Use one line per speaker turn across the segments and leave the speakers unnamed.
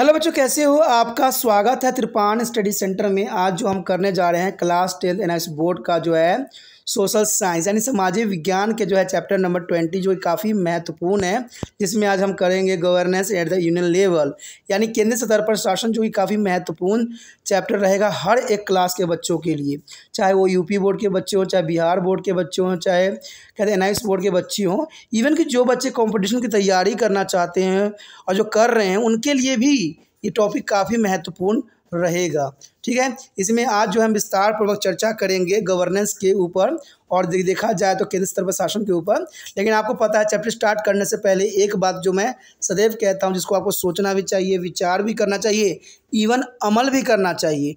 Hello बच्चों कैसे हो आपका स्वागत है त्रिपान स्टडी सेंटर में आज जो हम करने जा रहे हैं क्लास टेंथ एन बोर्ड का जो है सोशल साइंस यानी सामाजिक विज्ञान के जो है चैप्टर नंबर ट्वेंटी जो काफ़ी महत्वपूर्ण है जिसमें आज हम करेंगे governance at the union level यानी केंद्र स्तर पर शासन जो कि काफ़ी महत्वपूर्ण चैप्टर रहेगा हर एक क्लास के बच्चों के लिए चाहे वो यूपी बोर्ड के बच्चे हों चाहे बिहार बोर्ड के बच्चे हों चाहे कहते हैं एन बोर्ड के बच्चे हों इवन कि जो बच्चे कॉम्पिटिशन की तैयारी करना चाहते हैं और जो कर रहे हैं उनके लिए भी ये टॉपिक काफ़ी महत्वपूर्ण रहेगा ठीक है इसमें आज जो हम विस्तार पूर्वक चर्चा करेंगे गवर्नेंस के ऊपर और देखा जाए तो केंद्र स्तर पर शासन के ऊपर लेकिन आपको पता है चैप्टर स्टार्ट करने से पहले एक बात जो मैं सदैव कहता हूँ जिसको आपको सोचना भी चाहिए विचार भी करना चाहिए इवन अमल भी करना चाहिए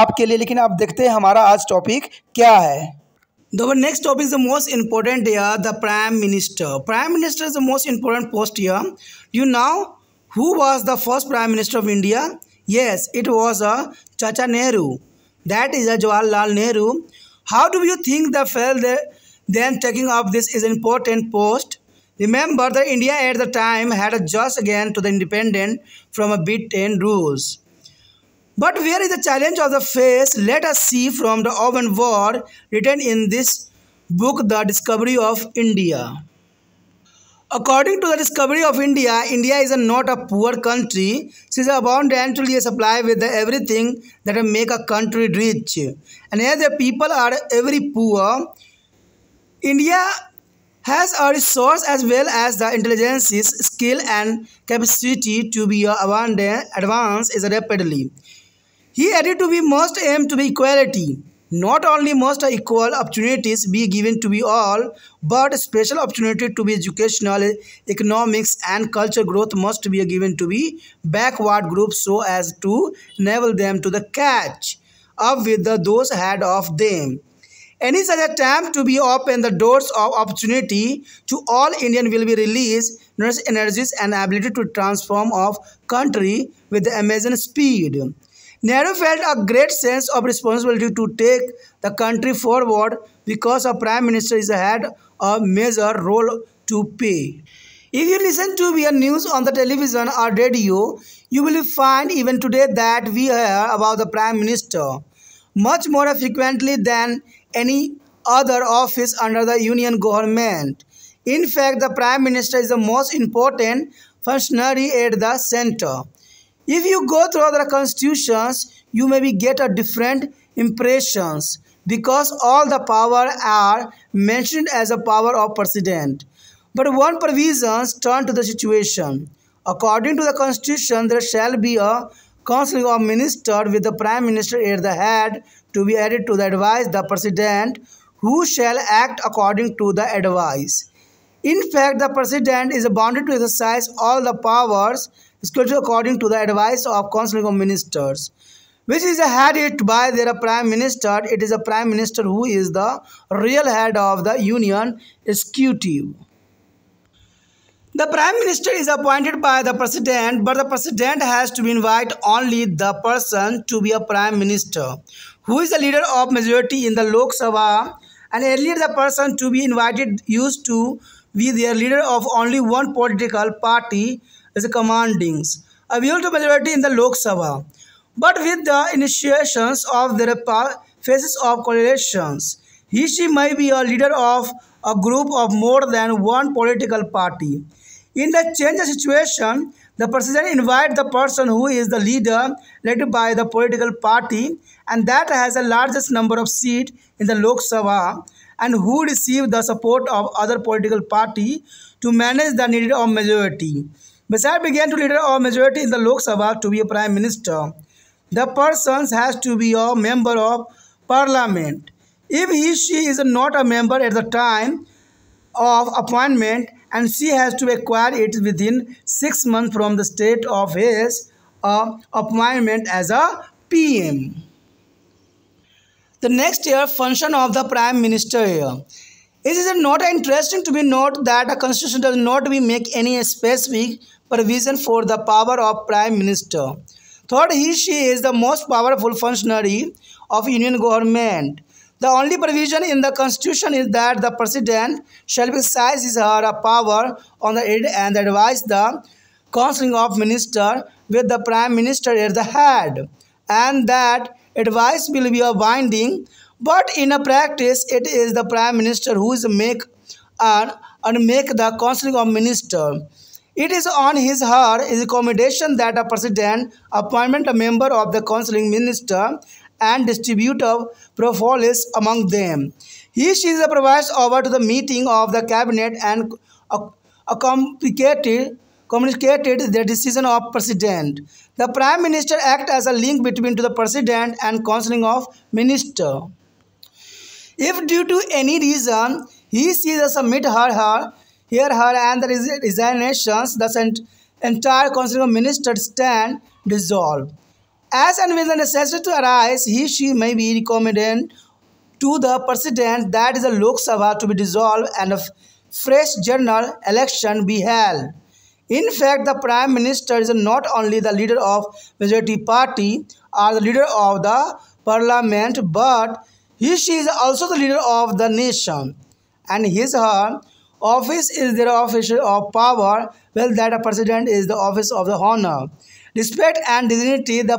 आप आपके लिए लेकिन आप देखते हैं हमारा आज टॉपिक क्या है दोबर next topic is the most important here the prime minister prime minister is the most important post here you now who was the first prime minister of India yes it was a चाचा Nehru that is a Jawaharlal Nehru how do you think the fail the then taking up this is important post remember that india at the time had just gained to the independent from a britain rules But where is the challenge of the face? Let us see from the oven war written in this book, The Discovery of India. According to the discovery of India, India is a not a poor country. She is abundantly supplied with everything that make a country rich. And as the people are every poor, India has a resource as well as the intelligence, skill and capacity to be abundant advanced is rapidly. He added to be must aim to be equality. Not only must equal opportunities be given to be all, but special opportunity to be educational, economics and culture growth must be given to be backward groups so as to enable them to the catch up with the, those ahead of them. Any such attempt to be open the doors of opportunity to all Indian will be released energies and ability to transform of country with amazing speed. Nehru felt a great sense of responsibility to take the country forward because a prime minister is had a major role to play. If you listen to your news on the television or radio, you will find even today that we hear about the prime minister much more frequently than any other office under the union government. In fact, the prime minister is the most important functionary at the center. If you go through other constitutions, you maybe get a different impressions because all the power are mentioned as a power of president. But one provisions turn to the situation. According to the constitution, there shall be a council of ministers with the prime minister at the head to be added to the advice the president who shall act according to the advice. In fact, the president is bound to exercise all the powers scheduled according to the advice of Council of Ministers, which is headed by their Prime Minister. It is a Prime Minister who is the real head of the Union Executive. The Prime Minister is appointed by the President, but the President has to invite only the person to be a Prime Minister, who is the leader of majority in the Lok Sabha, and earlier the person to be invited used to be their leader of only one political party as a commandings, a built majority in the Lok Sabha. But with the initiations of the phases of coalitions, he she may be a leader of a group of more than one political party. In the change situation, the president invites the person who is the leader led by the political party and that has the largest number of seats in the Lok Sabha and who receive the support of other political party to manage the need of majority. Bajaj began to leader or majority in the Lok Sabha to be a prime minister. The person has to be a member of parliament. If he she is not a member at the time of appointment and she has to acquire it within six months from the state of his uh, appointment as a PM. The next year function of the prime minister here. It is not interesting to be note that a constitution does not make any specific provision for the power of prime minister. Third, he she is the most powerful functionary of union government. The only provision in the constitution is that the president shall exercise his her power on the aid and advise the council of minister with the prime minister at the head, and that advice will be a binding but in a practice, it is the Prime Minister who is make and, and make the Council of Minister. It is on his her recommendation that a president appointment a member of the counseling minister and distribute a propolis among them. He she is provides over to the meeting of the cabinet and complicated communicated the decision of president. The prime minister act as a link between to the president and counseling of minister. If due to any reason he sees submit her, her, hear her and the resignations, the entire Council of Ministers stand dissolved. As and when the necessity to arise, he she may be recommended to the President that is the Lok Sabha to be dissolved and a fresh general election be held. In fact, the Prime Minister is not only the leader of majority party or the leader of the parliament, but he, she is also the leader of the nation, and his, her uh, office is their office of power, well, that a president is the office of the honor. Respect and dignity, the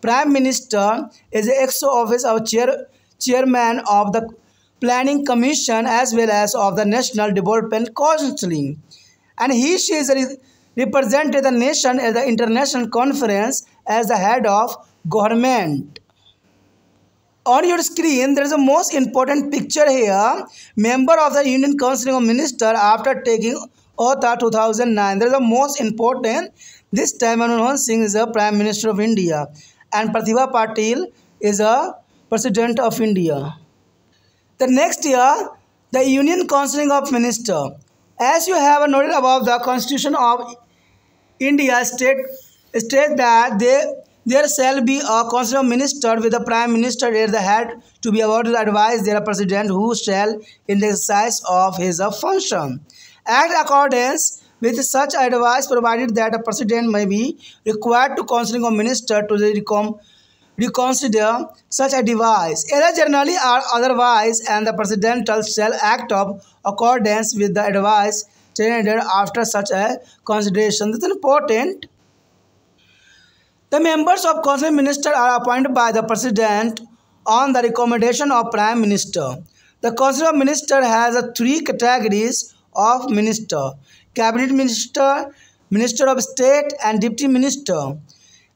prime minister is the ex office of chair, chairman of the planning commission as well as of the national development council. And he, she is represented the nation at the international conference as the head of government on your screen there is a most important picture here member of the union council of minister after taking oath 2009 there is a most important this time Manmohan Singh is a prime minister of India and Pratibha Patil is a president of India the next year the union council of minister as you have noted above the constitution of India state state that they there shall be a of minister with the prime minister at the head to be about to advise their president who shall in the exercise of his function. Act accordance with such advice provided that a president may be required to consider a minister to recom reconsider such a device. either generally or otherwise and the presidential shall act of accordance with the advice tendered after such a consideration. is important. The members of Council Minister are appointed by the President on the recommendation of Prime Minister. The Council of Minister has three categories of minister. Cabinet Minister, Minister of State and Deputy Minister.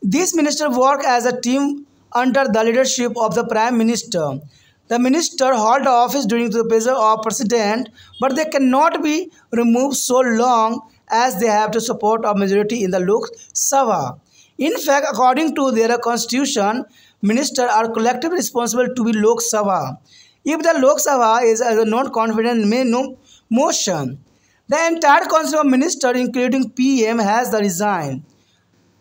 These ministers work as a team under the leadership of the Prime Minister. The minister hold office during the pleasure of President, but they cannot be removed so long as they have to support a majority in the Lok Sabha. In fact, according to their constitution, ministers are collectively responsible to be Lok Sabha. If the Lok Sabha is not confident may no motion, the entire council of ministers, including PM, has the resign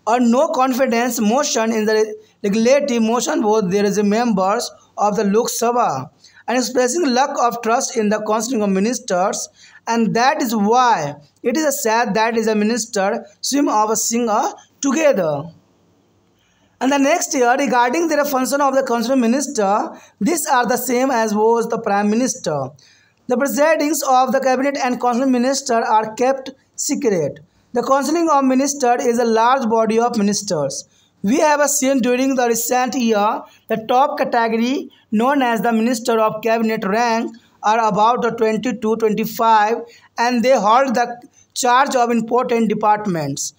or no confidence motion in the legislative motion vote. There is a members of the Lok Sabha and expressing lack of trust in the council of ministers, and that is why it is sad that is a minister Swim of Singh a together. And the next year, regarding the function of the concerned minister, these are the same as was the prime minister. The proceedings of the cabinet and concerned minister are kept secret. The counseling of minister is a large body of ministers. We have seen during the recent year the top category known as the minister of cabinet rank are about 20 to 25 and they hold the charge of important departments.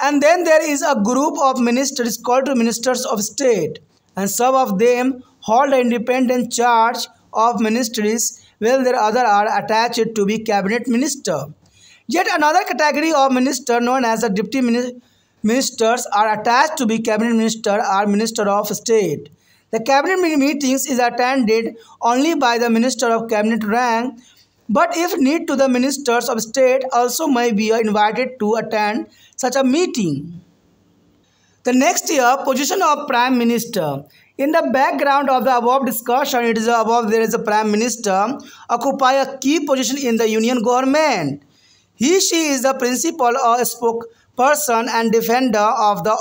And then there is a group of ministers called ministers of state, and some of them hold an independent charge of ministries, while the other are attached to be cabinet minister. Yet another category of minister known as the deputy ministers are attached to be cabinet minister or minister of state. The cabinet meetings is attended only by the minister of cabinet rank, but if need to the ministers of state also may be invited to attend such a meeting. The next year, position of Prime Minister. In the background of the above discussion, it is above there is a Prime Minister occupy a key position in the Union government. He, she is the principal or spokesperson and defender of the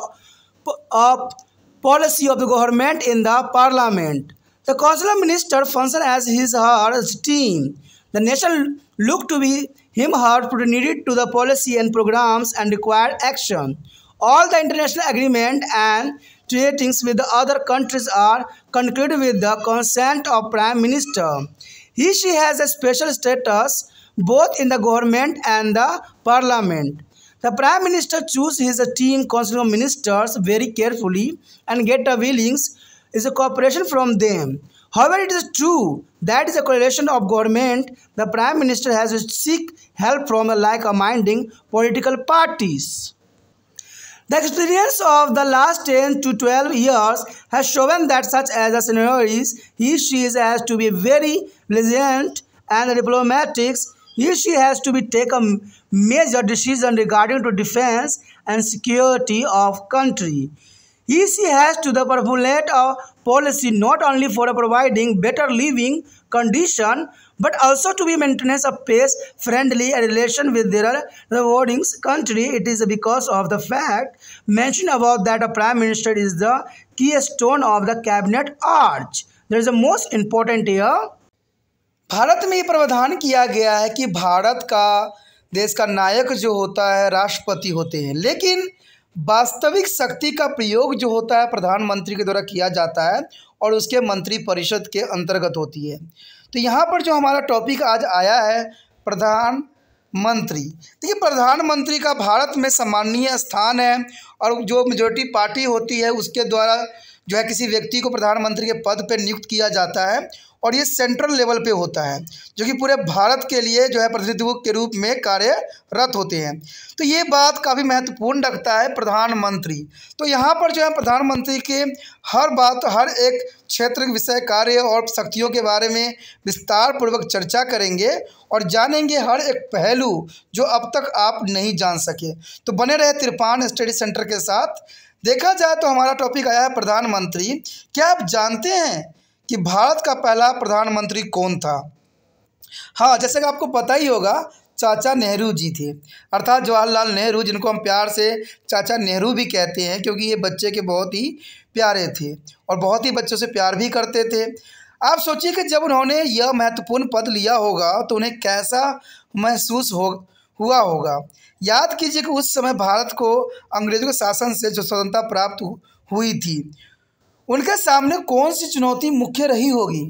of policy of the government in the parliament. The consular minister functions as his her team. The nation look to be him her needed to the policy and programs and required action. All the international agreement and treaties with the other countries are concluded with the consent of Prime Minister. He she has a special status both in the government and the parliament. The Prime Minister chooses his team council of ministers very carefully and get the willings is a cooperation from them. However, it is true that is a correlation of government. The Prime Minister has to seek help from like-minded political parties. The experience of the last 10 to 12 years has shown that such as a scenarios, he she has to be very pleasant and diplomatic. He she has to be take a major decision regarding to defense and security of country. He she has to the formulate a policy not only for providing better living condition but also to be maintenance a peace friendly relation with their rewardings country it is because of the fact mention about that a prime minister is the keystone of the cabinet arch there is a most important here Bharat में ये प्रावधान किया गया है कि भारत का देश का नायक जो होता है राष्ट्रपति होते हैं लेकिन वास्तविक शक्ति का प्रयोग जो होता है प्रधानमंत्री के द्वारा किया जाता है और उसके मंत्रिपरिषद के अंतर्गत होती है तो यहाँ पर जो हमारा टॉपिक आज आया है प्रधान मंत्री देखिए प्रधानमंत्री का भारत में सम्माननीय स्थान है और जो मेजोरिटी पार्टी होती है उसके द्वारा जो है किसी व्यक्ति को प्रधानमंत्री के पद पर नियुक्त किया जाता है और ये सेंट्रल लेवल पे होता है जो कि पूरे भारत के लिए जो है प्रतिनिधित्व के रूप में कार्यरत होते हैं तो ये बात काफ़ी महत्वपूर्ण रखता है प्रधानमंत्री तो यहाँ पर जो है प्रधानमंत्री के हर बात हर एक क्षेत्र विषय कार्य और शक्तियों के बारे में विस्तार पूर्वक चर्चा करेंगे और जानेंगे हर एक पहलू जो अब तक आप नहीं जान सके तो बने रहे तिरपान स्टडी सेंटर के साथ देखा जाए तो हमारा टॉपिक आया है प्रधानमंत्री क्या आप जानते हैं कि भारत का पहला प्रधानमंत्री कौन था हाँ जैसे कि आपको पता ही होगा चाचा नेहरू जी थे अर्थात जवाहरलाल नेहरू जिनको हम प्यार से चाचा नेहरू भी कहते हैं क्योंकि ये बच्चे के बहुत ही प्यारे थे और बहुत ही बच्चों से प्यार भी करते थे आप सोचिए कि जब उन्होंने यह महत्वपूर्ण पद लिया होगा तो उन्हें कैसा महसूस हो हुआ होगा याद कीजिए कि उस समय भारत को अंग्रेज़ों के शासन से जो स्वतंत्रता प्राप्त हुई थी उनके सामने कौन सी चुनौती मुख्य रही होगी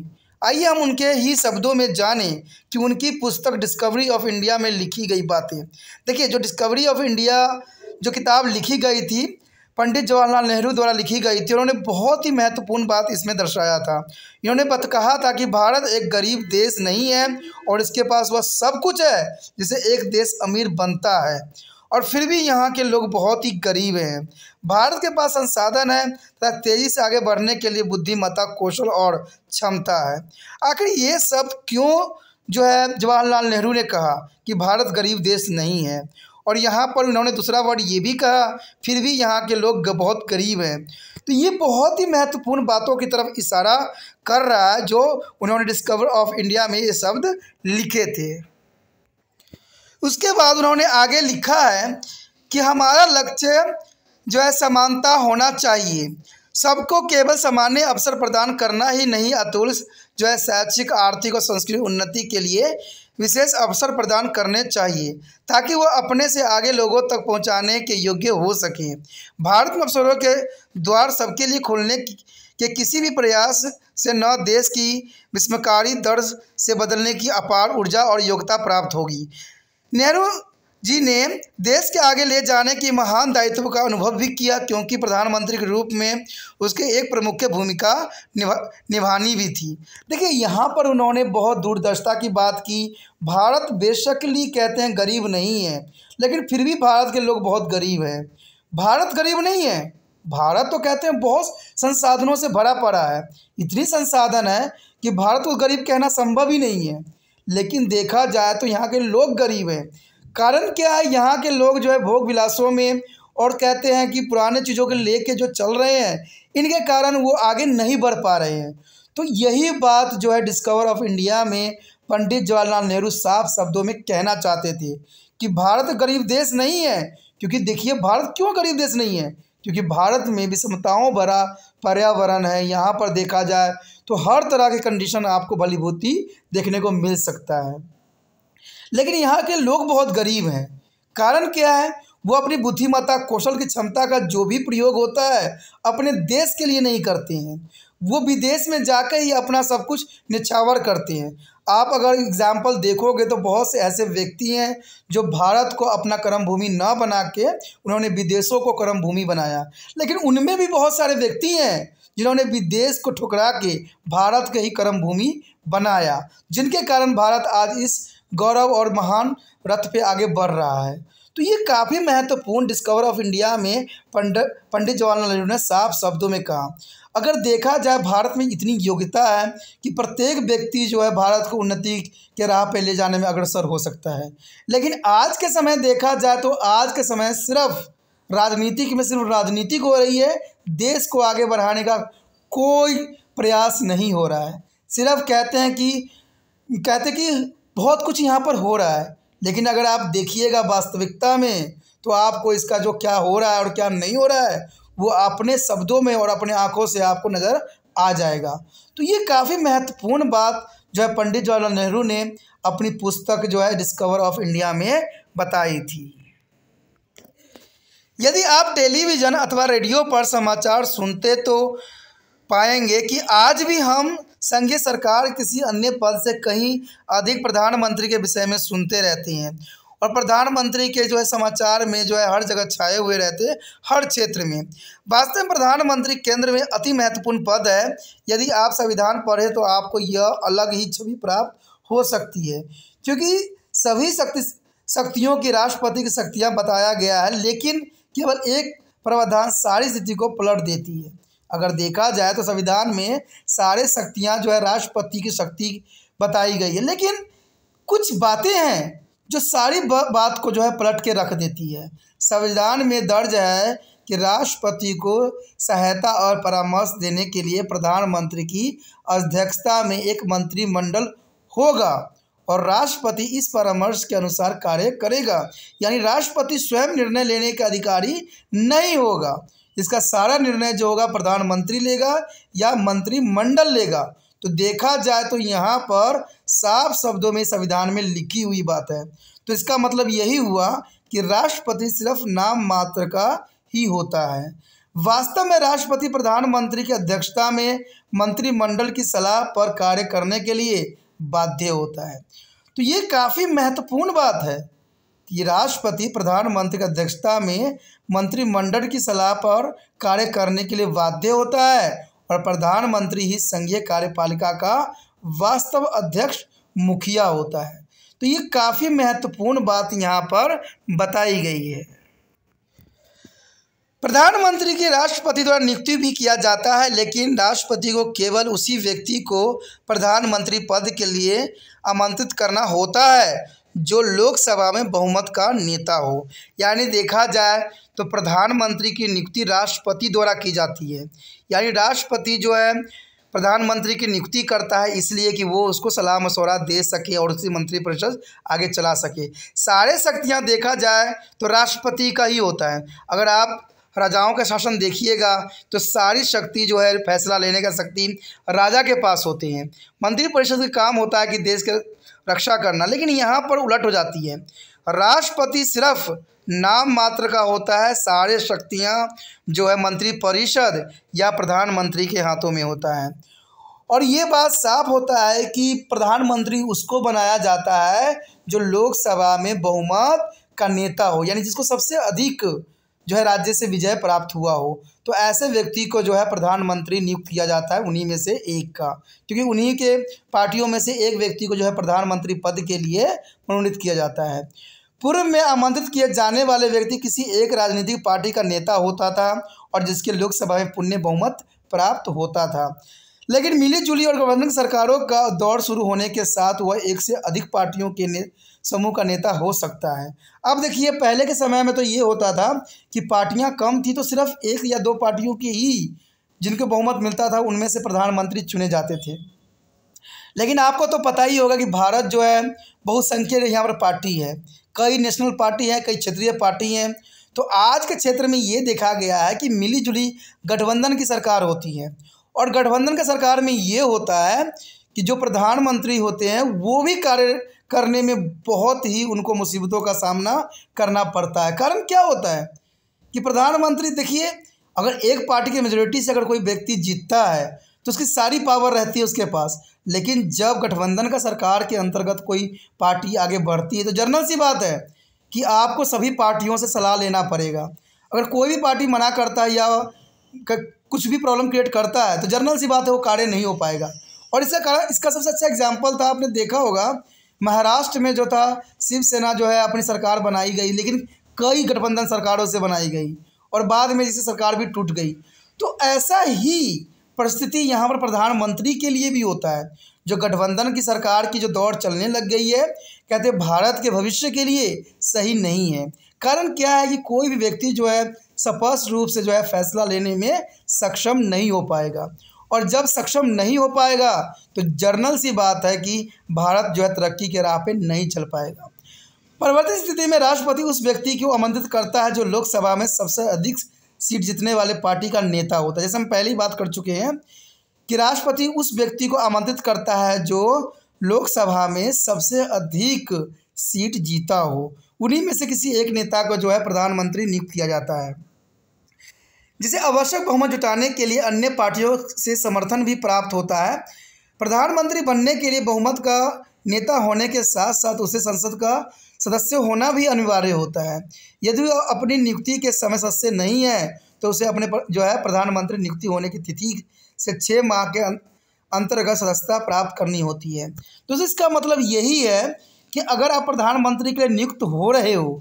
आइए हम उनके ही शब्दों में जानें कि उनकी पुस्तक डिस्कवरी ऑफ इंडिया में लिखी गई बातें देखिए जो डिस्कवरी ऑफ इंडिया जो किताब लिखी गई थी पंडित जवाहरलाल नेहरू द्वारा लिखी गई थी उन्होंने बहुत ही महत्वपूर्ण बात इसमें दर्शाया था इन्होंने बत कहा था कि भारत एक गरीब देश नहीं है और इसके पास वह सब कुछ है जिसे एक देश अमीर बनता है और फिर भी यहाँ के लोग बहुत ही गरीब हैं भारत के पास संसाधन है तथा तेजी से आगे बढ़ने के लिए बुद्धिमत्ता कौशल और क्षमता है आखिर ये सब क्यों जो है जवाहरलाल नेहरू ने कहा कि भारत गरीब देश नहीं है और यहाँ पर उन्होंने दूसरा वर्ड ये भी कहा फिर भी यहाँ के लोग बहुत गरीब हैं तो ये बहुत ही महत्वपूर्ण बातों की तरफ इशारा कर रहा है जो उन्होंने डिस्कवर ऑफ इंडिया में ये शब्द लिखे थे उसके बाद उन्होंने आगे लिखा है कि हमारा लक्ष्य जो है समानता होना चाहिए सबको केवल सामान्य अवसर प्रदान करना ही नहीं अतुल जो है शैक्षिक आर्थिक और सांस्कृतिक उन्नति के लिए विशेष अवसर प्रदान करने चाहिए ताकि वह अपने से आगे लोगों तक पहुंचाने के योग्य हो सकें भारत में अवसरों के द्वार सबके लिए खोलने के किसी भी प्रयास से न देश की विस्मकारी दर्ज से बदलने की अपार ऊर्जा और योग्यता प्राप्त होगी नेहरू जी ने देश के आगे ले जाने की महान दायित्व का अनुभव भी किया क्योंकि प्रधानमंत्री के रूप में उसके एक प्रमुख भूमिका निभा निभानी भी थी देखिए यहाँ पर उन्होंने बहुत दूरदर्शिता की बात की भारत बेशकली कहते हैं गरीब नहीं है लेकिन फिर भी भारत के लोग बहुत गरीब हैं भारत गरीब नहीं है भारत तो कहते हैं बहुत संसाधनों से भरा पड़ा है इतनी संसाधन है कि भारत को गरीब कहना संभव ही नहीं है लेकिन देखा जाए तो यहाँ के लोग गरीब हैं कारण क्या है यहाँ के लोग जो है भोग विलासों में और कहते हैं कि पुराने चीज़ों के ले जो चल रहे हैं इनके कारण वो आगे नहीं बढ़ पा रहे हैं तो यही बात जो है डिस्कवर ऑफ इंडिया में पंडित जवाहरलाल नेहरू साफ शब्दों में कहना चाहते थे कि भारत गरीब देश नहीं है क्योंकि देखिए भारत क्यों गरीब देश नहीं है क्योंकि भारत में विषमताओं भरा पर्यावरण है यहाँ पर देखा जाए तो हर तरह के कंडीशन आपको भलीभूति देखने को मिल सकता है लेकिन यहाँ के लोग बहुत गरीब हैं कारण क्या है वो अपनी बुद्धिमत्ता कौशल की क्षमता का जो भी प्रयोग होता है अपने देश के लिए नहीं करते हैं वो विदेश में जाकर ही अपना सब कुछ निछावर करते हैं आप अगर एग्जाम्पल देखोगे तो बहुत से ऐसे व्यक्ति हैं जो भारत को अपना कर्म भूमि न बना के उन्होंने विदेशों को कर्म भूमि बनाया लेकिन उनमें भी बहुत सारे व्यक्ति हैं जिन्होंने विदेश को ठुकरा के भारत के ही कर्म भूमि बनाया जिनके कारण भारत आज इस गौरव और महान रथ पे आगे बढ़ रहा है तो ये काफ़ी महत्वपूर्ण डिस्कवर ऑफ इंडिया में पंड पंडित जवाहरलाल नेहरू ने साफ शब्दों में कहा अगर देखा जाए भारत में इतनी योग्यता है कि प्रत्येक व्यक्ति जो है भारत को उन्नति के राह पर ले जाने में अग्रसर हो सकता है लेकिन आज के समय देखा जाए तो आज के समय सिर्फ राजनीतिक में सिर्फ राजनीतिक हो रही है देश को आगे बढ़ाने का कोई प्रयास नहीं हो रहा है सिर्फ कहते हैं कि कहते कि बहुत कुछ यहाँ पर हो रहा है लेकिन अगर आप देखिएगा वास्तविकता में तो आपको इसका जो क्या हो रहा है और क्या नहीं हो रहा है वो अपने शब्दों में और अपने आँखों से आपको नज़र आ जाएगा तो ये काफ़ी महत्वपूर्ण बात जो है पंडित जवाहरलाल नेहरू ने अपनी पुस्तक जो है डिस्कवर ऑफ इंडिया में बताई थी यदि आप टेलीविज़न अथवा रेडियो पर समाचार सुनते तो पाएंगे कि आज भी हम संघीय सरकार किसी अन्य पद से कहीं अधिक प्रधानमंत्री के विषय में सुनते रहती हैं और प्रधानमंत्री के जो है समाचार में जो है हर जगह छाए हुए रहते हैं हर क्षेत्र में वास्तव में प्रधानमंत्री केंद्र में अति महत्वपूर्ण पद है यदि आप संविधान पढ़े तो आपको यह अलग ही छवि प्राप्त हो सकती है क्योंकि सभी शक्ति शक्तियों की राष्ट्रपति की शक्तियाँ बताया गया है लेकिन केवल एक प्रावधान सारी स्थिति को पलट देती है अगर देखा जाए तो संविधान में सारे शक्तियाँ जो है राष्ट्रपति की शक्ति बताई गई है लेकिन कुछ बातें हैं जो सारी बात को जो है पलट के रख देती है संविधान में दर्ज है कि राष्ट्रपति को सहायता और परामर्श देने के लिए प्रधानमंत्री की अध्यक्षता में एक मंत्रिमंडल होगा और राष्ट्रपति इस परामर्श के अनुसार कार्य करेगा यानी राष्ट्रपति स्वयं निर्णय लेने का अधिकारी नहीं होगा इसका सारा निर्णय जो होगा प्रधानमंत्री लेगा या मंत्रिमंडल लेगा तो देखा जाए तो यहाँ पर साफ शब्दों में संविधान में लिखी हुई बात है तो इसका मतलब यही हुआ कि राष्ट्रपति सिर्फ नाम मात्र का ही होता है वास्तव में राष्ट्रपति प्रधानमंत्री की अध्यक्षता में मंत्रिमंडल की सलाह पर कार्य करने के लिए बाध्य होता है तो ये काफ़ी महत्वपूर्ण बात है कि राष्ट्रपति प्रधानमंत्री की अध्यक्षता में मंत्रिमंडल की सलाह पर कार्य करने के लिए बाध्य होता है और प्रधानमंत्री ही संघीय कार्यपालिका का वास्तव अध्यक्ष मुखिया होता है तो ये काफ़ी महत्वपूर्ण बात यहाँ पर बताई गई है प्रधानमंत्री के राष्ट्रपति द्वारा नियुक्ति भी किया जाता है लेकिन राष्ट्रपति को केवल उसी व्यक्ति को प्रधानमंत्री पद के लिए आमंत्रित करना होता है जो लोकसभा में बहुमत का नेता हो यानी देखा जाए तो प्रधानमंत्री की नियुक्ति राष्ट्रपति द्वारा की जाती है यानी राष्ट्रपति जो है प्रधानमंत्री की नियुक्ति करता है इसलिए कि वो उसको सलाह मशवरा दे सके और उसी मंत्रिपरिषद आगे चला सके सारे शक्तियाँ देखा जाए तो राष्ट्रपति का ही होता है अगर आप राजाओं का शासन देखिएगा तो सारी शक्ति जो है फैसला लेने का शक्ति राजा के पास होती है मंत्रिपरिषद का काम होता है कि देश के रक्षा करना लेकिन यहाँ पर उलट हो जाती है राष्ट्रपति सिर्फ नाम मात्र का होता है सारे शक्तियाँ जो है मंत्री परिषद या प्रधानमंत्री के हाथों में होता है और ये बात साफ होता है कि प्रधानमंत्री उसको बनाया जाता है जो लोकसभा में बहुमत का नेता हो यानी जिसको सबसे अधिक जो है राज्य से विजय प्राप्त हुआ हो तो ऐसे व्यक्ति को जो है प्रधानमंत्री नियुक्त किया जाता है उन्हीं में से एक का क्योंकि उन्हीं के पार्टियों में से एक व्यक्ति को जो है प्रधानमंत्री पद के लिए मनोनीत किया जाता है पूर्व में आमंत्रित किए जाने वाले व्यक्ति किसी एक राजनीतिक पार्टी का नेता होता था और जिसके लोकसभा में पुण्य बहुमत प्राप्त होता था लेकिन मिली जुली और गठबंधन सरकारों का दौर शुरू होने के साथ वह एक से अधिक पार्टियों के ने समूह का नेता हो सकता है अब देखिए पहले के समय में तो ये होता था कि पार्टियां कम थी तो सिर्फ एक या दो पार्टियों की ही जिनको बहुमत मिलता था उनमें से प्रधानमंत्री चुने जाते थे लेकिन आपको तो पता ही होगा कि भारत जो है बहुसंख्यक यहाँ पर पार्टी है कई नेशनल पार्टी है कई क्षेत्रीय पार्टी हैं तो आज के क्षेत्र में ये देखा गया है कि मिलीजुली गठबंधन की सरकार होती है और गठबंधन की सरकार में ये होता है कि जो प्रधानमंत्री होते हैं वो भी कार्य करने में बहुत ही उनको मुसीबतों का सामना करना पड़ता है कारण क्या होता है कि प्रधानमंत्री देखिए अगर एक पार्टी की मेजोरिटी से अगर कोई व्यक्ति जीतता है तो उसकी सारी पावर रहती है उसके पास लेकिन जब गठबंधन का सरकार के अंतर्गत कोई पार्टी आगे बढ़ती है तो जर्नल सी बात है कि आपको सभी पार्टियों से सलाह लेना पड़ेगा अगर कोई भी पार्टी मना करता है या कुछ भी प्रॉब्लम क्रिएट करता है तो जर्नल सी बात है वो कार्य नहीं हो पाएगा और इसका कारण इसका सबसे अच्छा एग्जाम्पल था आपने देखा होगा महाराष्ट्र में जो था शिवसेना जो है अपनी सरकार बनाई गई लेकिन कई गठबंधन सरकारों से बनाई गई और बाद में जैसे सरकार भी टूट गई तो ऐसा ही परिस्थिति यहाँ पर प्रधानमंत्री के लिए भी होता है जो गठबंधन की सरकार की जो दौड़ चलने लग गई है कहते भारत के भविष्य के लिए सही नहीं है कारण क्या है कि कोई भी व्यक्ति जो है स्पष्ट रूप से जो है फैसला लेने में सक्षम नहीं हो पाएगा और जब सक्षम नहीं हो पाएगा तो जर्नल सी बात है कि भारत जो है तरक्की के राह पे नहीं चल पाएगा परिवर्तित स्थिति में राष्ट्रपति उस व्यक्ति को आमंत्रित करता है जो लोकसभा में सबसे अधिक सीट जीतने वाले पार्टी का नेता होता है जैसे हम पहले ही बात कर चुके हैं कि राष्ट्रपति उस व्यक्ति को आमंत्रित करता है जो लोकसभा में सबसे अधिक सीट जीता हो उन्हीं में से किसी एक नेता को जो है प्रधानमंत्री नियुक्त किया जाता है जिसे आवश्यक बहुमत जुटाने के लिए अन्य पार्टियों से समर्थन भी प्राप्त होता है प्रधानमंत्री बनने के लिए बहुमत का नेता होने के साथ साथ उसे संसद का सदस्य होना भी अनिवार्य होता है यदि वह अपनी नियुक्ति के समय सदस्य नहीं है तो उसे अपने जो है प्रधानमंत्री नियुक्ति होने की तिथि से छः माह के अं-, अंतर्गत सदस्यता प्राप्त करनी होती है तो इसका मतलब यही है कि अगर आप प्रधानमंत्री के लिए नियुक्त हो रहे हो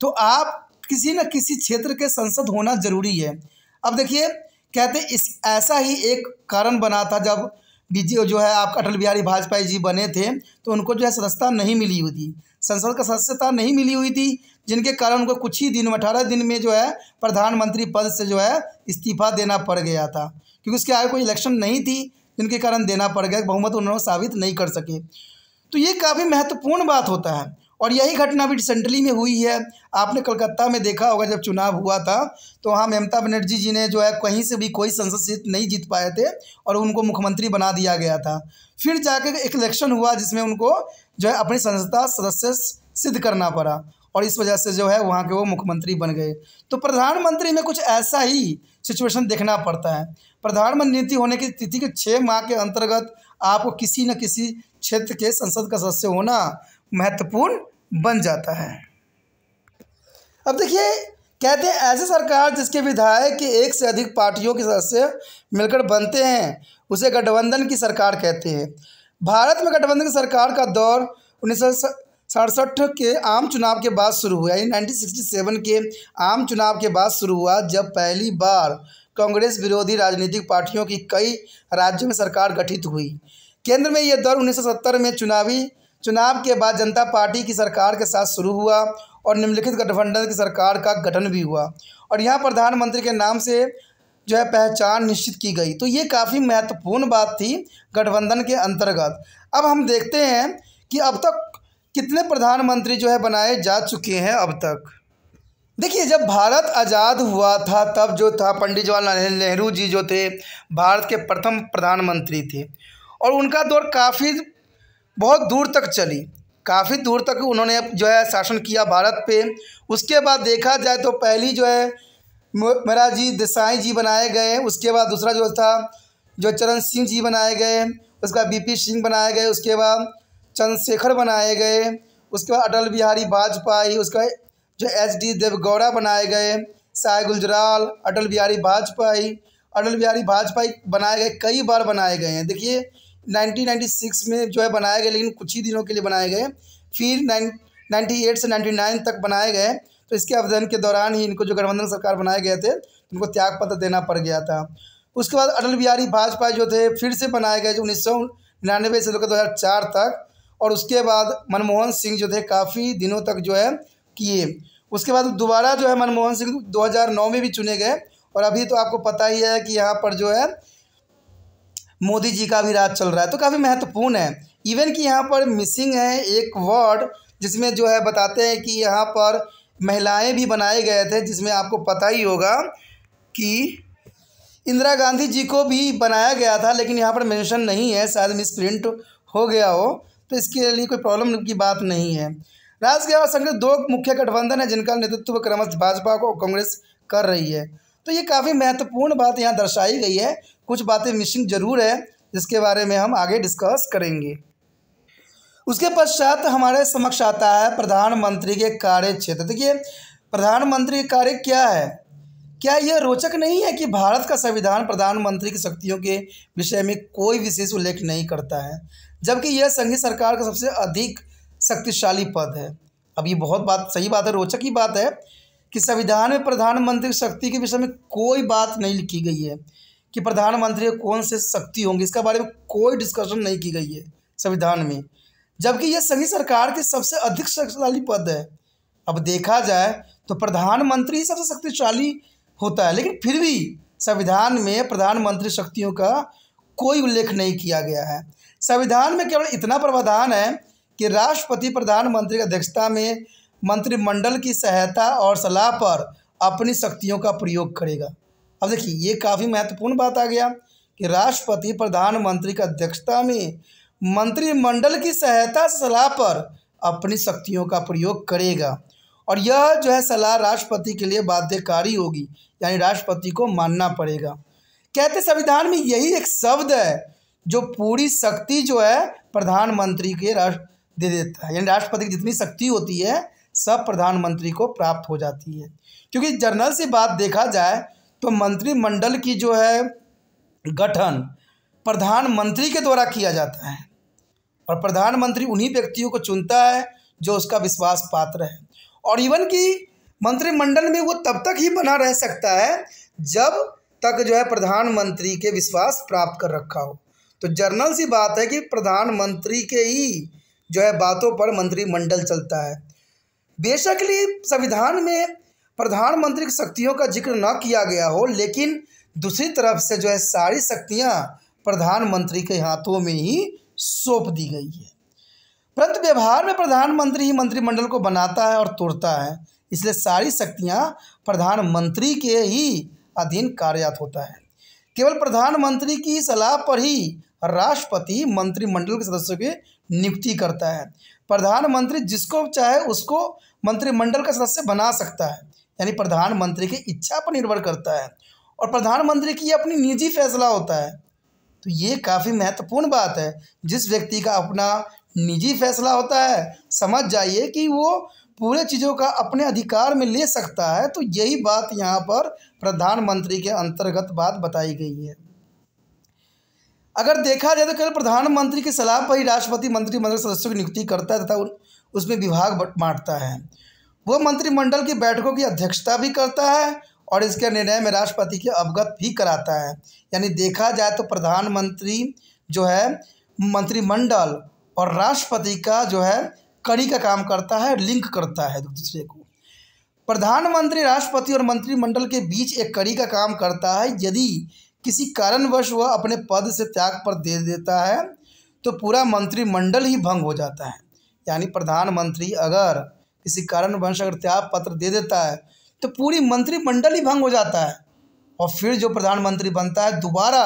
तो आप किसी न किसी क्षेत्र के संसद होना जरूरी है अब देखिए कहते इस ऐसा ही एक कारण बना था जब बीजे जो है आपका अटल बिहारी वाजपेयी जी बने थे तो उनको जो है सदस्यता नहीं मिली हुई थी संसद का सदस्यता नहीं मिली हुई थी जिनके कारण उनको कुछ ही दिन में अठारह दिन में जो है प्रधानमंत्री पद से जो है इस्तीफा देना पड़ गया था क्योंकि उसके आगे कोई इलेक्शन नहीं थी जिनके कारण देना पड़ गया बहुमत उन्होंने साबित नहीं कर सके तो ये काफ़ी महत्वपूर्ण बात होता है और यही घटना भी रिसेंटली में हुई है आपने कलकत्ता में देखा होगा जब चुनाव हुआ था तो वहाँ ममता बनर्जी जी ने जो है कहीं से भी कोई संसद सीट नहीं जीत पाए थे और उनको मुख्यमंत्री बना दिया गया था फिर जाके एक इलेक्शन हुआ जिसमें उनको जो है अपनी संसदता सदस्य सिद्ध करना पड़ा और इस वजह से जो है वहाँ के वो मुख्यमंत्री बन गए तो प्रधानमंत्री में कुछ ऐसा ही सिचुएशन देखना पड़ता है प्रधानमंत्री नीति होने की तिथि के छः माह के अंतर्गत आपको किसी न किसी क्षेत्र के संसद का सदस्य होना महत्वपूर्ण बन जाता है अब देखिए कहते हैं ऐसी सरकार जिसके विधायक के एक से अधिक पार्टियों के सदस्य मिलकर बनते हैं उसे गठबंधन की सरकार कहते हैं भारत में गठबंधन की सरकार का दौर उन्नीस सड़सठ के आम चुनाव के बाद शुरू हुआ यानी 1967 के आम चुनाव के बाद शुरू हुआ जब पहली बार कांग्रेस विरोधी राजनीतिक पार्टियों की कई राज्यों में सरकार गठित हुई केंद्र में यह दौर सत्तर में चुनावी चुनाव के बाद जनता पार्टी की सरकार के साथ शुरू हुआ और निम्नलिखित गठबंधन की सरकार का गठन भी हुआ और यहाँ प्रधानमंत्री के नाम से जो है पहचान निश्चित की गई तो ये काफ़ी महत्वपूर्ण बात थी गठबंधन के अंतर्गत अब हम देखते हैं कि अब तक कितने प्रधानमंत्री जो है बनाए जा चुके हैं अब तक देखिए जब भारत आज़ाद हुआ था तब जो था पंडित जवाहरलाल नेहरू जी जो थे भारत के प्रथम प्रधानमंत्री थे और उनका दौर काफ़ी बहुत दूर तक चली काफ़ी दूर तक उन्होंने जो है शासन किया भारत पे उसके बाद देखा जाए तो पहली जो है मेरा जी देसाई जी बनाए गए उसके बाद दूसरा जो था जो चरण सिंह जी बनाए गए उसके बाद बी सिंह बनाए गए उसके बाद चंद्रशेखर बनाए गए उसके बाद अटल बिहारी वाजपेयी उसका जो एच डी देवगौड़ा बनाए गए साय गुजराल अटल बिहारी वाजपेयी अटल बिहारी वाजपेयी बनाए गए कई बार बनाए गए हैं देखिए 1996 में जो है बनाए गए लेकिन कुछ ही दिनों के लिए बनाए गए फिर नाइन नाइन्टी एट से नाइन्टी नाइन तक बनाए गए तो इसके अवधन के दौरान ही इनको जो गठबंधन सरकार बनाए गए थे उनको त्याग पत्र देना पड़ गया था उसके बाद अटल बिहारी भाजपा जो थे फिर से बनाए गए जो उन्नीस सौ निन्यानवे से लेकर दो हज़ार चार तक और उसके बाद मनमोहन सिंह जो थे काफ़ी दिनों तक जो है किए उसके बाद दोबारा जो है मनमोहन सिंह 2009 में भी चुने गए और अभी तो आपको पता ही है कि यहाँ पर जो है मोदी जी का भी राज चल रहा है तो काफ़ी महत्वपूर्ण है इवन कि यहाँ पर मिसिंग है एक वर्ड जिसमें जो है बताते हैं कि यहाँ पर महिलाएं भी बनाए गए थे जिसमें आपको पता ही होगा कि इंदिरा गांधी जी को भी बनाया गया था लेकिन यहाँ पर मेंशन नहीं है शायद मिस प्रिंट हो गया हो तो इसके लिए कोई प्रॉब्लम की बात नहीं है राजगीय और संघ दो मुख्य गठबंधन है जिनका नेतृत्व क्रमश भाजपा को कांग्रेस कर रही है तो ये काफ़ी महत्वपूर्ण बात यहाँ दर्शाई गई है कुछ बातें मिसिंग जरूर है जिसके बारे में हम आगे डिस्कस करेंगे उसके पश्चात हमारे समक्ष आता है प्रधानमंत्री के कार्य क्षेत्र देखिए प्रधानमंत्री का कार्य क्या है क्या यह रोचक नहीं है कि भारत का संविधान प्रधानमंत्री की शक्तियों के विषय में कोई विशेष उल्लेख नहीं करता है जबकि यह संघीय सरकार का सबसे अधिक शक्तिशाली पद है अब ये बहुत बात सही बात है रोचक ही बात है कि संविधान में प्रधानमंत्री की शक्ति के विषय में कोई बात नहीं लिखी गई है कि प्रधानमंत्री कौन से शक्ति होंगी इसका बारे में कोई डिस्कशन नहीं की गई है संविधान में जबकि यह संघीय सरकार के सबसे अधिक शक्तिशाली पद है अब देखा जाए तो प्रधानमंत्री ही सबसे शक्तिशाली होता है लेकिन फिर भी संविधान में प्रधानमंत्री शक्तियों का कोई उल्लेख नहीं किया गया है संविधान में केवल इतना प्रावधान है कि राष्ट्रपति प्रधानमंत्री की अध्यक्षता में मंत्रिमंडल की सहायता और सलाह पर अपनी शक्तियों का प्रयोग करेगा अब देखिए ये काफ़ी महत्वपूर्ण बात आ गया कि राष्ट्रपति प्रधानमंत्री की अध्यक्षता में मंत्रिमंडल की सहायता से सलाह पर अपनी शक्तियों का प्रयोग करेगा और यह जो है सलाह राष्ट्रपति के लिए बाध्यकारी होगी यानी राष्ट्रपति को मानना पड़ेगा कहते संविधान में यही एक शब्द है जो पूरी शक्ति जो है प्रधानमंत्री के राष्ट्र दे देता है यानी राष्ट्रपति की जितनी शक्ति होती है सब प्रधानमंत्री को प्राप्त हो जाती है क्योंकि जर्नल से बात देखा जाए तो मंत्रिमंडल की जो है गठन प्रधानमंत्री के द्वारा किया जाता है और प्रधानमंत्री उन्हीं व्यक्तियों को चुनता है जो उसका विश्वास पात्र है और इवन कि मंत्रिमंडल में वो तब तक ही बना रह सकता है जब तक जो है प्रधानमंत्री के विश्वास प्राप्त कर रखा हो तो जर्नल सी बात है कि प्रधानमंत्री के ही जो है बातों पर मंत्रिमंडल चलता है बेशकली संविधान में प्रधानमंत्री की शक्तियों का जिक्र न किया गया हो लेकिन दूसरी तरफ से जो है सारी शक्तियाँ प्रधानमंत्री के हाथों में ही सौंप दी गई है परंतु व्यवहार में प्रधानमंत्री ही मंत्रिमंडल को बनाता है और तोड़ता है इसलिए सारी शक्तियाँ प्रधानमंत्री के ही अधीन कार्यरत होता है केवल प्रधानमंत्री की सलाह पर ही राष्ट्रपति मंत्रिमंडल के सदस्यों की नियुक्ति करता है प्रधानमंत्री जिसको चाहे उसको मंत्रिमंडल का सदस्य बना सकता है यानी प्रधानमंत्री की इच्छा पर निर्भर करता है और प्रधानमंत्री की अपनी निजी फैसला होता है तो ये काफ़ी महत्वपूर्ण बात है जिस व्यक्ति का अपना निजी फैसला होता है समझ जाइए कि वो पूरे चीज़ों का अपने अधिकार में ले सकता है तो यही बात यहाँ पर प्रधानमंत्री के अंतर्गत बात बताई गई है अगर देखा जाए तो केवल प्रधानमंत्री की सलाह पर ही राष्ट्रपति मंत्रिमंडल सदस्यों की नियुक्ति करता है तथा उसमें विभाग बांटता है वो मंत्रिमंडल की बैठकों की अध्यक्षता भी करता है और इसके निर्णय में राष्ट्रपति के अवगत भी कराता है यानी देखा जाए तो प्रधानमंत्री जो है मंत्रिमंडल और राष्ट्रपति का जो है कड़ी का काम करता है लिंक करता है दूसरे को प्रधानमंत्री राष्ट्रपति और मंत्रिमंडल के बीच एक कड़ी का काम करता है यदि किसी कारणवश वह अपने पद से त्याग पर दे देता है तो पूरा मंत्रिमंडल ही भंग हो जाता है यानी प्रधानमंत्री अगर किसी कारणवश अगर त्याग पत्र दे देता है तो पूरी मंत्रिमंडल ही भंग हो जाता है और फिर जो प्रधानमंत्री बनता है दोबारा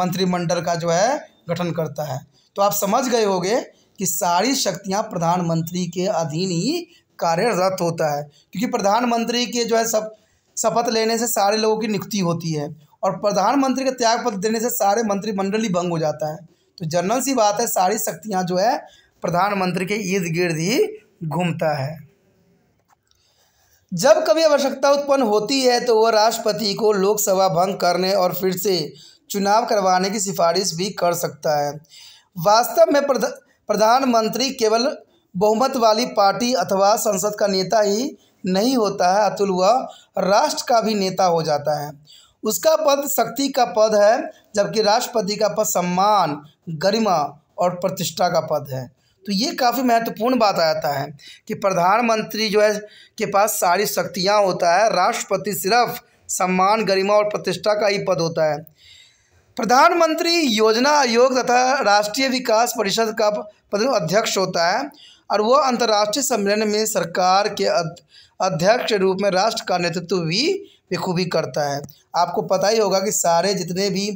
मंत्रिमंडल का जो है गठन करता है तो आप समझ गए होगे कि सारी शक्तियाँ प्रधानमंत्री के अधीन ही कार्यरत होता है क्योंकि प्रधानमंत्री के जो है सब शपथ लेने से सारे लोगों की नियुक्ति होती है और प्रधानमंत्री का त्याग पत्र देने से सारे मंत्रिमंडल ही भंग हो जाता है तो जनरल सी बात है सारी शक्तियाँ जो है प्रधानमंत्री के इर्द गिर्द ही घूमता है जब कभी आवश्यकता उत्पन्न होती है तो वह राष्ट्रपति को लोकसभा भंग करने और फिर से चुनाव करवाने की सिफारिश भी कर सकता है वास्तव में प्रधानमंत्री केवल बहुमत वाली पार्टी अथवा संसद का नेता ही नहीं होता है अतुल वह राष्ट्र का भी नेता हो जाता है उसका पद शक्ति का पद है जबकि राष्ट्रपति का पद सम्मान गरिमा और प्रतिष्ठा का पद है तो ये काफ़ी महत्वपूर्ण बात आता है कि प्रधानमंत्री जो है के पास सारी शक्तियाँ होता है राष्ट्रपति सिर्फ सम्मान गरिमा और प्रतिष्ठा का ही पद होता है प्रधानमंत्री योजना आयोग तथा राष्ट्रीय विकास परिषद का अध्यक्ष होता है और वह अंतर्राष्ट्रीय सम्मेलन में सरकार के अध्यक्ष के रूप में राष्ट्र का नेतृत्व भी बेखूबी करता है आपको पता ही होगा कि सारे जितने भी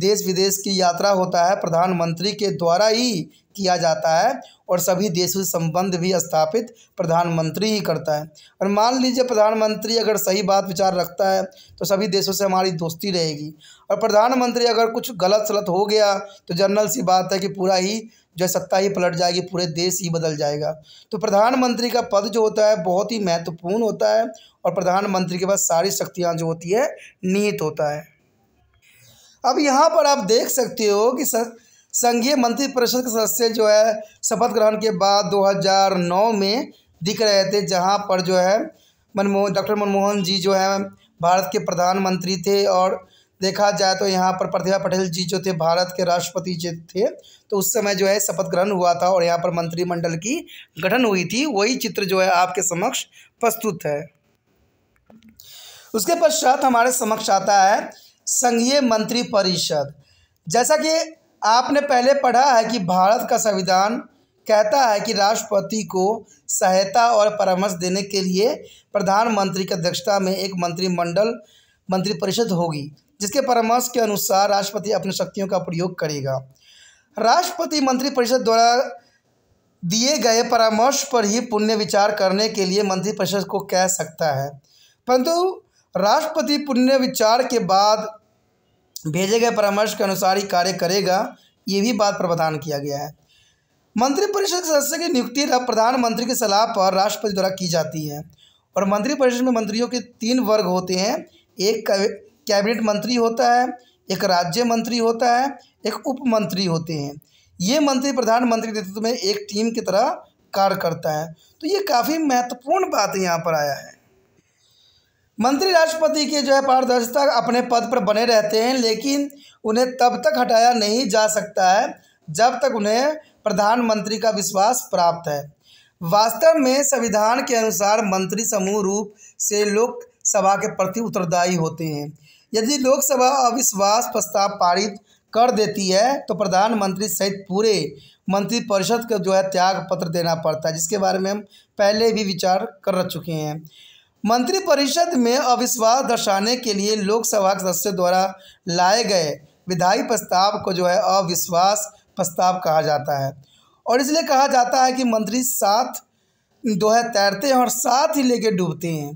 देश विदेश की यात्रा होता है प्रधानमंत्री के द्वारा ही किया जाता है और सभी देशों से संबंध भी स्थापित प्रधानमंत्री ही करता है और मान लीजिए प्रधानमंत्री अगर सही बात विचार रखता है तो सभी देशों से हमारी दोस्ती रहेगी और प्रधानमंत्री अगर कुछ गलत सलत हो गया तो जनरल सी बात है कि पूरा ही जो सत्ता ही पलट जाएगी पूरे देश ही बदल जाएगा तो प्रधानमंत्री का पद जो होता है बहुत ही महत्वपूर्ण होता है और प्रधानमंत्री के पास सारी शक्तियाँ जो होती है निहित होता है अब यहाँ पर आप देख सकते हो कि संघीय मंत्रिपरिषद के सदस्य जो है शपथ ग्रहण के बाद 2009 में दिख रहे थे जहाँ पर जो है मनमोहन डॉक्टर मनमोहन जी जो है भारत के प्रधानमंत्री थे और देखा जाए तो यहाँ पर प्रतिभा पटेल जी जो थे भारत के राष्ट्रपति जी थे तो उस समय जो है शपथ ग्रहण हुआ था और यहाँ पर मंत्रिमंडल की गठन हुई थी वही चित्र जो है आपके समक्ष प्रस्तुत है उसके पश्चात हमारे समक्ष आता है संघीय मंत्री परिषद जैसा कि आपने पहले पढ़ा है कि भारत का संविधान कहता है कि राष्ट्रपति को सहायता और परामर्श देने के लिए प्रधानमंत्री की अध्यक्षता में एक मंत्रिमंडल मंत्रिपरिषद होगी जिसके परामर्श के अनुसार राष्ट्रपति अपनी शक्तियों का प्रयोग करेगा राष्ट्रपति मंत्रिपरिषद द्वारा दिए गए परामर्श पर ही पुण्य विचार करने के लिए मंत्रिपरिषद को कह सकता है परंतु राष्ट्रपति पुण्य विचार के बाद भेजे गए परामर्श के अनुसार ही कार्य करेगा ये भी बात प्रावधान किया गया है मंत्रिपरिषद के सदस्य की नियुक्ति प्रधानमंत्री की सलाह पर राष्ट्रपति द्वारा की जाती है और मंत्रिपरिषद में मंत्रियों के तीन वर्ग होते हैं एक कैबिनेट मंत्री होता है एक राज्य मंत्री होता है एक उप मंत्री होते हैं ये मंत्री प्रधानमंत्री के नेतृत्व में एक टीम की तरह कार्य करता है तो ये काफ़ी महत्वपूर्ण बात यहाँ पर आया है मंत्री राष्ट्रपति के जो है पारदर्शिता अपने पद पर बने रहते हैं लेकिन उन्हें तब तक हटाया नहीं जा सकता है जब तक उन्हें प्रधानमंत्री का विश्वास प्राप्त है वास्तव में संविधान के अनुसार मंत्री समूह रूप से लोकसभा के प्रति उत्तरदायी होते हैं यदि लोकसभा अविश्वास प्रस्ताव पारित कर देती है तो प्रधानमंत्री सहित पूरे मंत्रिपरिषद को जो है त्याग पत्र देना पड़ता है जिसके बारे में हम पहले भी विचार कर चुके हैं मंत्रिपरिषद में अविश्वास दर्शाने के लिए लोकसभा सदस्यों द्वारा लाए गए विधायी प्रस्ताव को जो है अविश्वास प्रस्ताव कहा जाता है और इसलिए कहा जाता है कि मंत्री साथ दो है तैरते हैं और साथ ही लेके डूबते हैं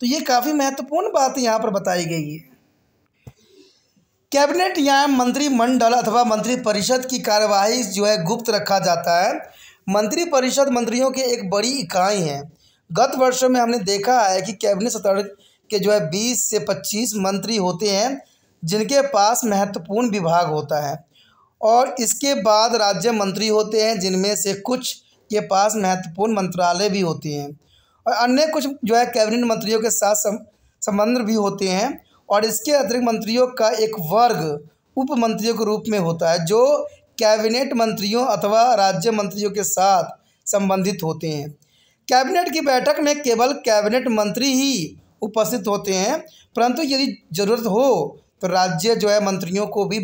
तो ये काफ़ी महत्वपूर्ण बात यहाँ पर बताई गई है कैबिनेट या मंत्रिमंडल अथवा मंत्रिपरिषद की कार्यवाही जो है गुप्त रखा जाता है मंत्रिपरिषद मंत्रियों के एक बड़ी इकाई है गत वर्षों में हमने देखा है कि कैबिनेट सत्र के जो है बीस से पच्चीस मंत्री होते हैं जिनके पास महत्वपूर्ण विभाग होता है और इसके बाद राज्य मंत्री होते हैं जिनमें से कुछ के पास महत्वपूर्ण मंत्रालय भी होते हैं और अन्य कुछ जो है कैबिनेट मंत्रियों के साथ संबंध भी होते हैं और इसके अतिरिक्त मंत्रियों का एक वर्ग उप मंत्रियों के रूप में होता है जो कैबिनेट मंत्रियों अथवा राज्य मंत्रियों के साथ संबंधित होते हैं कैबिनेट की बैठक में केवल कैबिनेट मंत्री ही उपस्थित होते हैं परंतु यदि ज़रूरत हो तो राज्य जो है मंत्रियों को भी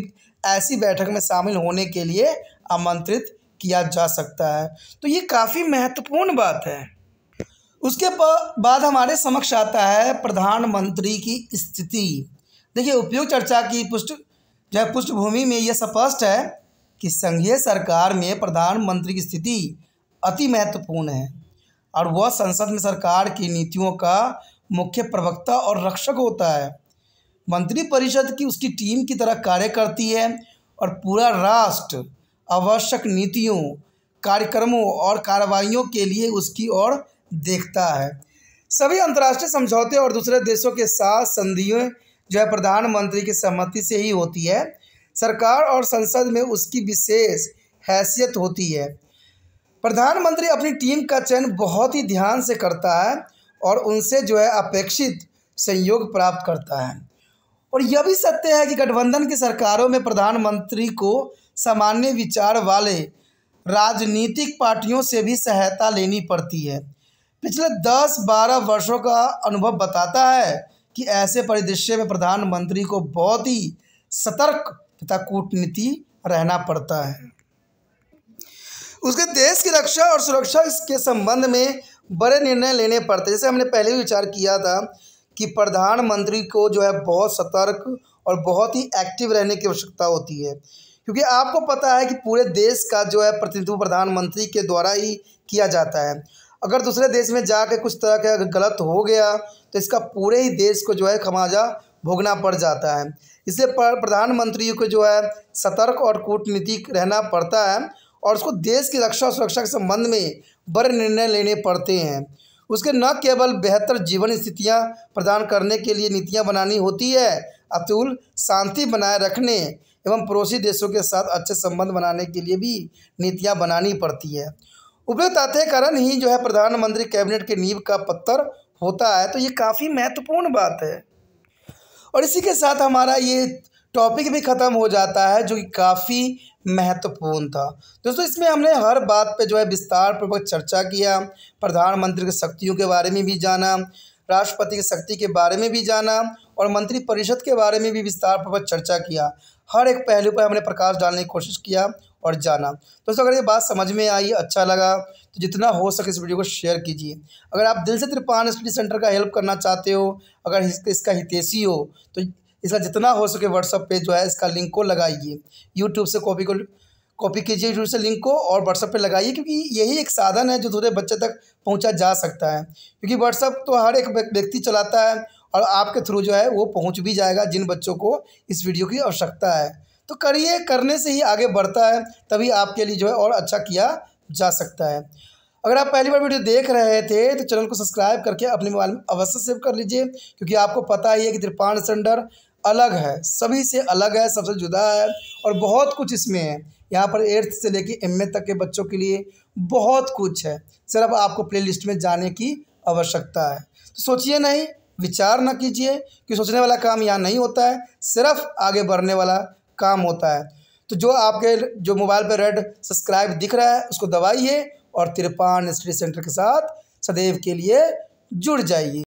ऐसी बैठक में शामिल होने के लिए आमंत्रित किया जा सकता है तो ये काफ़ी महत्वपूर्ण बात है उसके बाद हमारे समक्ष आता है प्रधानमंत्री की स्थिति देखिए उपयोग चर्चा की पुष्ट जो है पृष्ठभूमि में यह स्पष्ट है कि संघीय सरकार में प्रधानमंत्री की स्थिति अति महत्वपूर्ण है और वह संसद में सरकार की नीतियों का मुख्य प्रवक्ता और रक्षक होता है मंत्रिपरिषद की उसकी टीम की तरह कार्य करती है और पूरा राष्ट्र आवश्यक नीतियों कार्यक्रमों और कार्रवाइयों के लिए उसकी ओर देखता है सभी अंतर्राष्ट्रीय समझौते और दूसरे देशों के साथ संधियों जो है प्रधानमंत्री की सहमति से ही होती है सरकार और संसद में उसकी विशेष हैसियत होती है प्रधानमंत्री अपनी टीम का चयन बहुत ही ध्यान से करता है और उनसे जो है अपेक्षित संयोग प्राप्त करता है और यह भी सत्य है कि गठबंधन की सरकारों में प्रधानमंत्री को सामान्य विचार वाले राजनीतिक पार्टियों से भी सहायता लेनी पड़ती है पिछले दस बारह वर्षों का अनुभव बताता है कि ऐसे परिदृश्य में प्रधानमंत्री को बहुत ही सतर्क तथा कूटनीति रहना पड़ता है उसके देश की रक्षा और सुरक्षा के संबंध में बड़े निर्णय लेने पड़ते जैसे हमने पहले भी विचार किया था कि प्रधानमंत्री को जो है बहुत सतर्क और बहुत ही एक्टिव रहने की आवश्यकता होती है क्योंकि आपको पता है कि पूरे देश का जो है प्रतिनिधित्व प्रधानमंत्री के द्वारा ही किया जाता है अगर दूसरे देश में जाकर कुछ तरह का गलत हो गया तो इसका पूरे ही देश को जो है खमाजा भोगना पड़ जाता है इसलिए प्रधानमंत्री को जो है सतर्क और कूटनीतिक रहना पड़ता है और उसको देश की रक्षा और सुरक्षा के संबंध में बड़े निर्णय लेने पड़ते हैं उसके न केवल बेहतर जीवन स्थितियां प्रदान करने के लिए नीतियां बनानी होती है अतुल शांति बनाए रखने एवं पड़ोसी देशों के साथ अच्छे संबंध बनाने के लिए भी नीतियां बनानी पड़ती है उपयुक्त आते कारण ही जो है प्रधानमंत्री कैबिनेट के नींव का पत्थर होता है तो ये काफ़ी महत्वपूर्ण बात है और इसी के साथ हमारा ये टॉपिक भी ख़त्म हो जाता है जो कि काफ़ी महत्वपूर्ण था दोस्तों इसमें हमने हर बात पे जो है विस्तार पूर्वक चर्चा किया प्रधानमंत्री की शक्तियों के बारे में भी जाना राष्ट्रपति की शक्ति के बारे में भी जाना और मंत्रिपरिषद के बारे में भी विस्तार पूर्वक चर्चा किया हर एक पहलू पर हमने प्रकाश डालने की कोशिश किया और जाना दोस्तों अगर ये बात समझ में आई अच्छा लगा तो जितना हो सके इस वीडियो को शेयर कीजिए अगर आप दिल से त्रिपान स्टडी सेंटर का हेल्प करना चाहते हो अगर इसका हितेशी हो तो इसलिए जितना हो सके व्हाट्सअप पे जो है इसका लिंक को लगाइए यूट्यूब से कॉपी को कॉपी कीजिए यूट्यूब से लिंक को और व्हाट्सअप पे लगाइए क्योंकि यही एक साधन है जो दूसरे बच्चे तक पहुंचा जा सकता है क्योंकि व्हाट्सअप तो हर एक व्यक्ति चलाता है और आपके थ्रू जो है वो पहुँच भी जाएगा जिन बच्चों को इस वीडियो की आवश्यकता है तो करिए करने से ही आगे बढ़ता है तभी आपके लिए जो है और अच्छा किया जा सकता है अगर आप पहली बार वीडियो देख रहे थे तो चैनल को सब्सक्राइब करके अपने मोबाइल में अवश्य सेव कर लीजिए क्योंकि आपको पता ही है कि त्रिपाण सेंडर अलग है सभी से अलग है सबसे जुदा है और बहुत कुछ इसमें है यहाँ पर एट्थ से लेके एम तक के बच्चों के लिए बहुत कुछ है सिर्फ आपको प्लेलिस्ट में जाने की आवश्यकता है तो सोचिए नहीं विचार ना कीजिए कि सोचने वाला काम यहाँ नहीं होता है सिर्फ आगे बढ़ने वाला काम होता है तो जो आपके जो मोबाइल पर रेड सब्सक्राइब दिख रहा है उसको दबाइए और तिरपान स्टडी सेंटर के साथ सदैव के लिए जुड़ जाइए